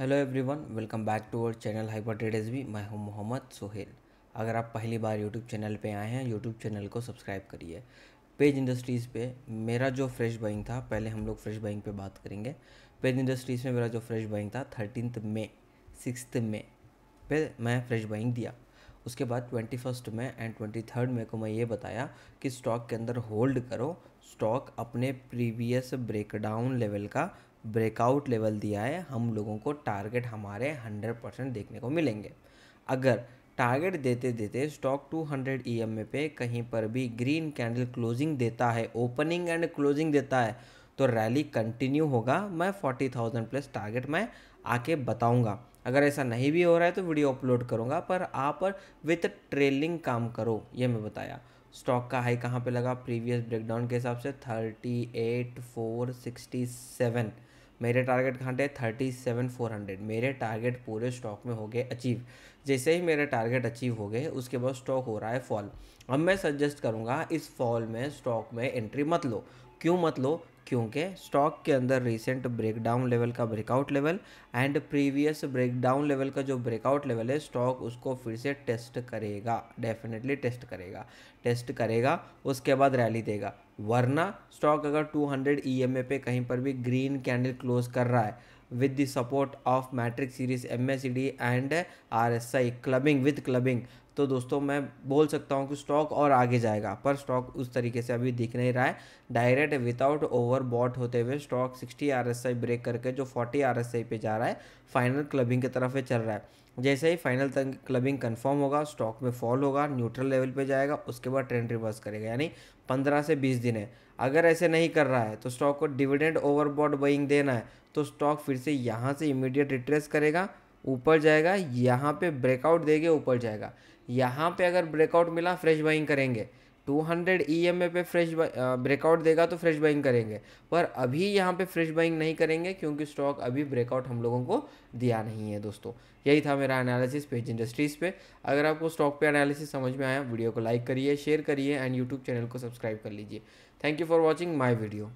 hello everyone welcome back to our channel hyper trade S B मैं हूं मोहम्मद सोहेल अगर आप पहली बार यूट्यूब चैनल पे आए हैं यूट्यूब चैनल को सब्सक्राइब करिए पेज इंडस्ट्रीज़ पे मेरा जो फ्रेश बाइंग था पहले हम लोग फ्रेश बाइंग पे बात करेंगे पेज इंडस्ट्रीज़ में मेरा जो फ्रेश बाइंग था थर्टीन मे सिक्स मे पे मैं फ्रेश बाइंग दिया उसके बाद ट्वेंटी फर्स्ट में एंड ट्वेंटी थर्ड में को मैं ये बताया कि स्टॉक के अंदर होल्ड करो स्टॉक अपने प्रीवियस ब्रेकडाउन लेवल का ब्रेकआउट लेवल दिया है हम लोगों को टारगेट हमारे 100 परसेंट देखने को मिलेंगे अगर टारगेट देते देते स्टॉक 200 हंड्रेड ई एम पे कहीं पर भी ग्रीन कैंडल क्लोजिंग देता है ओपनिंग एंड क्लोजिंग देता है तो रैली कंटिन्यू होगा मैं 40,000 प्लस टारगेट मैं आके बताऊंगा अगर ऐसा नहीं भी हो रहा है तो वीडियो अपलोड करूंगा पर आप विथ ट्रेलिंग काम करो ये मैं बताया स्टॉक का हाई कहाँ पे लगा प्रीवियस ब्रेकडाउन के हिसाब से thirty eight four sixty seven मेरे टारगेट घंटे थर्टी सेवन फोर हंड्रेड मेरे टारगेट पूरे स्टॉक में हो गए अचीव जैसे ही मेरे टारगेट अचीव हो गए उसके बाद स्टॉक हो रहा है फॉल अब मैं सजेस्ट करूँगा इस फॉल में स्टॉक में एंट्री मत लो क्यों मत लो क्योंकि स्टॉक के अंदर रिसेंट ब्रेकडाउन लेवल का breakout level and previous breakdown level का जो ब्रेकआउट लेवल है स्टॉक उसको फिर से टेस्ट करेगा डेफिनेटली टेस्ट करेगा टेस्ट करेगा उसके बाद रैली देगा वरना स्टॉक अगर 200 ईएमए e पे कहीं पर भी ग्रीन कैंडल क्लोज कर रहा है with the support of matrix series MACD and RSI clubbing with clubbing तो दोस्तों मैं बोल सकता हूँ कि स्टॉक और आगे जाएगा पर स्टॉक उस तरीके से अभी दिख नहीं रहा है डायरेक्ट विदाउट ओवर बॉट होते हुए स्टॉक 60 आई ब्रेक करके जो 40 आई पे जा रहा है फाइनल क्लबिंग की तरफ चल रहा है जैसे ही फाइनल तक क्लबिंग कंफर्म होगा स्टॉक में फॉल होगा न्यूट्रल लेवल पे जाएगा उसके बाद ट्रेंड रिवर्स करेगा यानी 15 से 20 दिन है अगर ऐसे नहीं कर रहा है तो स्टॉक को डिविडेंड ओवरबॉड बइंग देना है तो स्टॉक फिर से यहाँ से इमीडिएट रिट्रेस करेगा ऊपर जाएगा यहाँ पे ब्रेकआउट देगा ऊपर जाएगा यहाँ पे अगर ब्रेकआउट मिला फ्रेश बाइंग करेंगे 200 हंड्रेड ई एम ए पे फ्रेश ब्रेकआउट देगा तो फ्रेश बाइंग करेंगे पर अभी यहाँ पे फ्रेश बाइंग नहीं करेंगे क्योंकि स्टॉक अभी ब्रेकआउट हम लोगों को दिया नहीं है दोस्तों यही था मेरा एनालिसिस पेज इंडस्ट्रीज़ पे अगर आपको स्टॉक पे एनालिसिस समझ में आया वीडियो को लाइक करिए शेयर करिए एंड यूट्यूब चैनल को सब्सक्राइब कर लीजिए thank you for watching my video